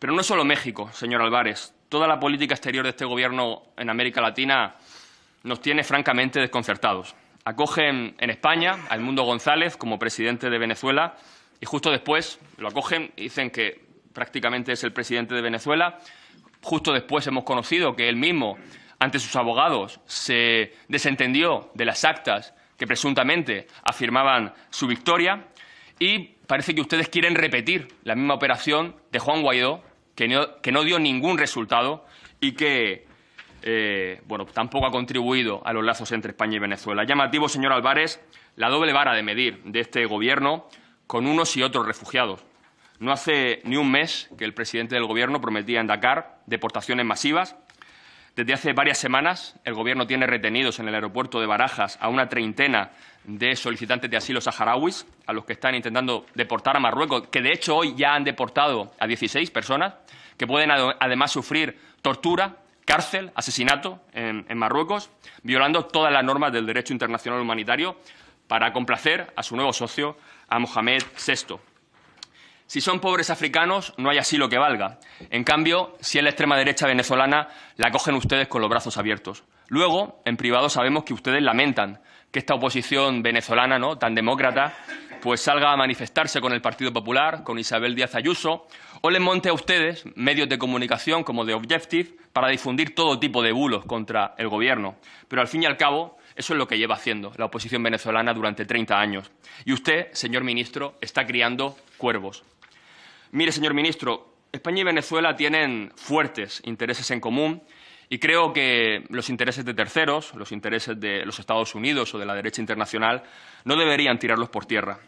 Pero no solo México, señor Álvarez. Toda la política exterior de este Gobierno en América Latina nos tiene francamente desconcertados. Acogen en España a mundo González como presidente de Venezuela y justo después lo acogen y dicen que prácticamente es el presidente de Venezuela. Justo después hemos conocido que él mismo, ante sus abogados, se desentendió de las actas que presuntamente afirmaban su victoria y parece que ustedes quieren repetir la misma operación de Juan Guaidó que no, dio ningún resultado y que eh, bueno, tampoco ha contribuido a los lazos entre España y Venezuela. Llamativo, señor Álvarez, la doble vara de medir de este Gobierno con unos y otros refugiados. No hace ni un mes que el presidente del Gobierno prometía en Dakar deportaciones masivas. Desde hace varias semanas, el Gobierno tiene retenidos en el aeropuerto de Barajas a una treintena de solicitantes de asilo saharauis, a los que están intentando deportar a Marruecos, que de hecho hoy ya han deportado a dieciséis personas, que pueden además sufrir tortura, cárcel, asesinato en, en Marruecos, violando todas las normas del derecho internacional humanitario para complacer a su nuevo socio, a Mohamed VI. Si son pobres africanos, no hay asilo que valga. En cambio, si es la extrema derecha venezolana, la cogen ustedes con los brazos abiertos. Luego, en privado sabemos que ustedes lamentan que esta oposición venezolana, ¿no?, tan demócrata, pues salga a manifestarse con el Partido Popular, con Isabel Díaz Ayuso, o les monte a ustedes medios de comunicación como de Objective para difundir todo tipo de bulos contra el gobierno. Pero al fin y al cabo, eso es lo que lleva haciendo la oposición venezolana durante 30 años. Y usted, señor ministro, está criando cuervos. Mire, señor ministro, España y Venezuela tienen fuertes intereses en común y creo que los intereses de terceros, los intereses de los Estados Unidos o de la derecha internacional, no deberían tirarlos por tierra.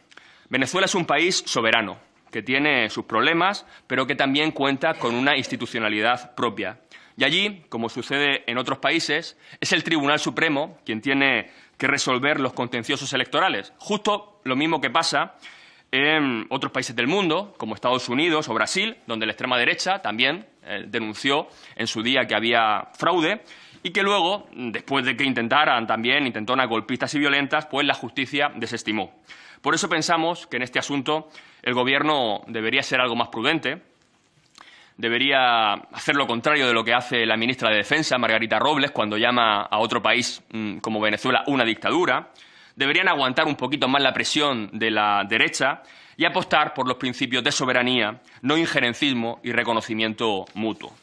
Venezuela es un país soberano, que tiene sus problemas, pero que también cuenta con una institucionalidad propia. Y allí, como sucede en otros países, es el Tribunal Supremo quien tiene que resolver los contenciosos electorales. Justo lo mismo que pasa en otros países del mundo, como Estados Unidos o Brasil, donde la extrema derecha también eh, denunció en su día que había fraude y que luego, después de que intentaran también, intentonas golpistas y violentas, pues la justicia desestimó. Por eso pensamos que en este asunto el Gobierno debería ser algo más prudente, debería hacer lo contrario de lo que hace la ministra de Defensa, Margarita Robles, cuando llama a otro país mm, como Venezuela una dictadura, deberían aguantar un poquito más la presión de la derecha y apostar por los principios de soberanía, no injerencismo y reconocimiento mutuo.